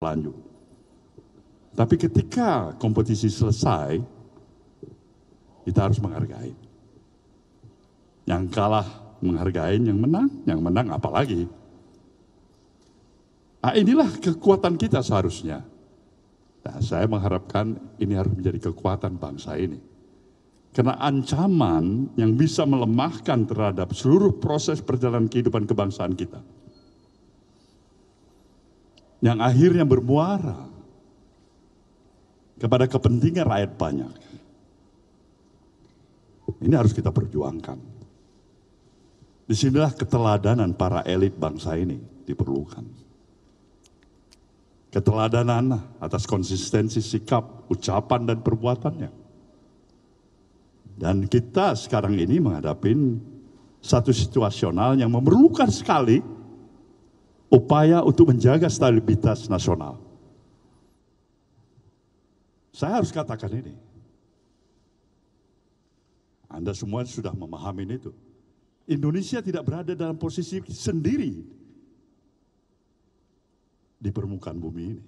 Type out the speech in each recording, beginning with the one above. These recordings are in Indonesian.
lanjut. Tapi ketika kompetisi selesai, kita harus menghargai. Yang kalah menghargai, yang menang, yang menang apalagi. Nah, inilah kekuatan kita seharusnya. Nah, saya mengharapkan ini harus menjadi kekuatan bangsa ini. Karena ancaman yang bisa melemahkan terhadap seluruh proses perjalanan kehidupan kebangsaan kita yang akhirnya bermuara kepada kepentingan rakyat banyak. Ini harus kita perjuangkan. Disinilah keteladanan para elit bangsa ini diperlukan. Keteladanan atas konsistensi sikap, ucapan, dan perbuatannya. Dan kita sekarang ini menghadapi satu situasional yang memerlukan sekali upaya untuk menjaga stabilitas nasional. Saya harus katakan ini. Anda semua sudah memahami itu. Indonesia tidak berada dalam posisi sendiri di permukaan bumi ini.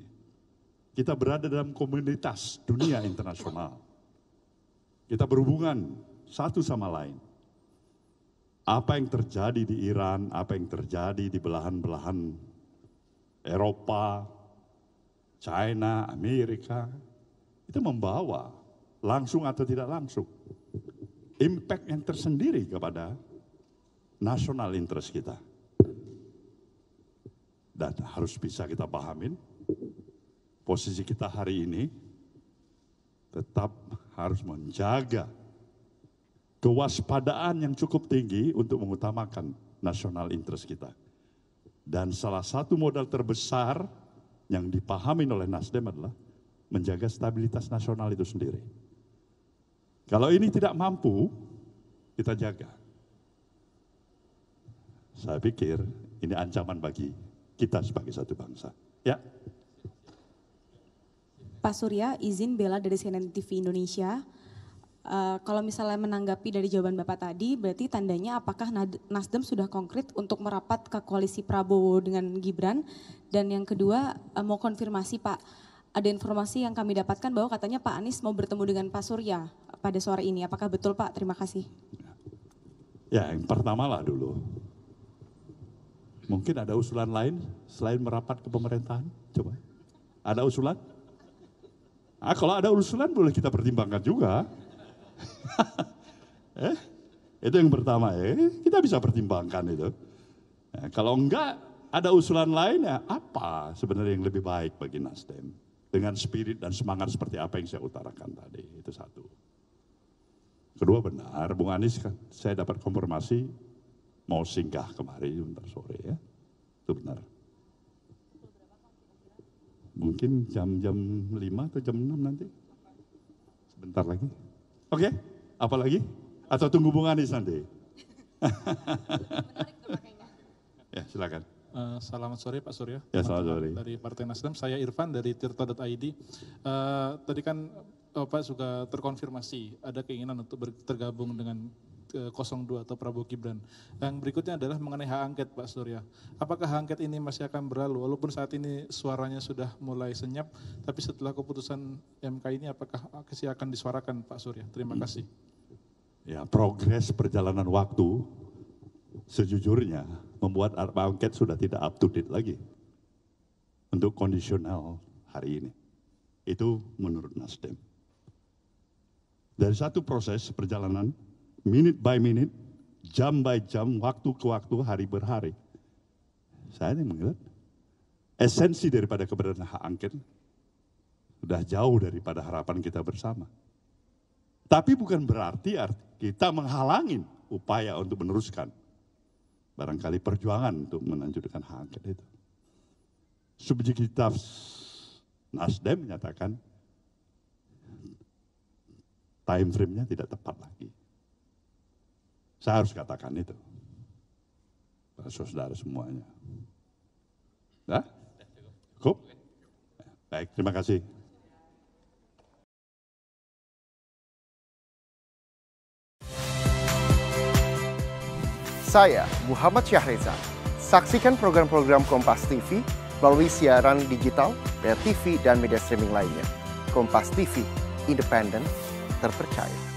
Kita berada dalam komunitas dunia internasional. Kita berhubungan satu sama lain apa yang terjadi di iran apa yang terjadi di belahan belahan eropa china amerika itu membawa langsung atau tidak langsung impact yang tersendiri kepada national interest kita dan harus bisa kita pahamin posisi kita hari ini tetap harus menjaga kewaspadaan yang cukup tinggi untuk mengutamakan national interest kita. Dan salah satu modal terbesar yang dipahami oleh Nasdem adalah menjaga stabilitas nasional itu sendiri. Kalau ini tidak mampu, kita jaga. Saya pikir ini ancaman bagi kita sebagai satu bangsa. Ya. Pak Surya, izin bela dari CNN TV Indonesia. Eh, kalau misalnya menanggapi dari jawaban Bapak tadi, berarti tandanya apakah Nasdem sudah konkret untuk merapat ke koalisi Prabowo dengan Gibran? Dan yang kedua, uh, mau konfirmasi Pak, ada informasi yang kami dapatkan bahwa katanya Pak Anies mau bertemu dengan Pak Surya pada sore ini. Apakah betul Pak? Terima kasih. Ya, yang pertama lah dulu. Mungkin ada usulan lain selain merapat ke pemerintahan? Coba. Ada usulan? Ah, kalau ada usulan boleh kita pertimbangkan juga. eh, itu yang pertama ya, kita bisa pertimbangkan itu. Nah, kalau enggak, ada usulan lain ya, apa sebenarnya yang lebih baik bagi Nasdem? Dengan spirit dan semangat seperti apa yang saya utarakan tadi, itu satu. Kedua benar, Bung Anies kan, saya dapat konfirmasi mau singgah kemarin sebentar sore ya. Itu benar. Mungkin jam-jam 5 atau jam 6 nanti. Sebentar lagi. Oke? Okay? Apalagi? Atau tunggu Bung Anies nanti? ya, silakan. Uh, selamat sore Pak Surya. Ya, selamat sore. Dari Partai Nasdem, saya Irfan dari Tirta.id. Uh, eh, tadi kan Pak sudah terkonfirmasi ada keinginan untuk bergabung dengan 02 atau Prabowo Gibran. Yang berikutnya adalah mengenai hak angket Pak Surya. Apakah hak angket ini masih akan berlalu walaupun saat ini suaranya sudah mulai senyap tapi setelah keputusan MK ini apakah masih akan disuarakan Pak Surya? Terima kasih. Ya, progres perjalanan waktu sejujurnya membuat hak angket sudah tidak up to date lagi untuk kondisional hari ini. Itu menurut Nasdem. Dari satu proses perjalanan minute by minute, jam by jam, waktu ke waktu, hari berhari, Saya yang melihat esensi daripada keberadaan hak angket sudah jauh daripada harapan kita bersama. Tapi bukan berarti kita menghalangi upaya untuk meneruskan barangkali perjuangan untuk melanjutkan hak angket itu. Subjektivitas Nasdem menyatakan time frame-nya tidak tepat lagi. Saya harus katakan itu. saudara semuanya. Nah, Cukup? Baik, terima kasih. Saya Muhammad Syahreza. Saksikan program-program Kompas TV melalui siaran digital, TV, dan media streaming lainnya. Kompas TV, independen, terpercaya.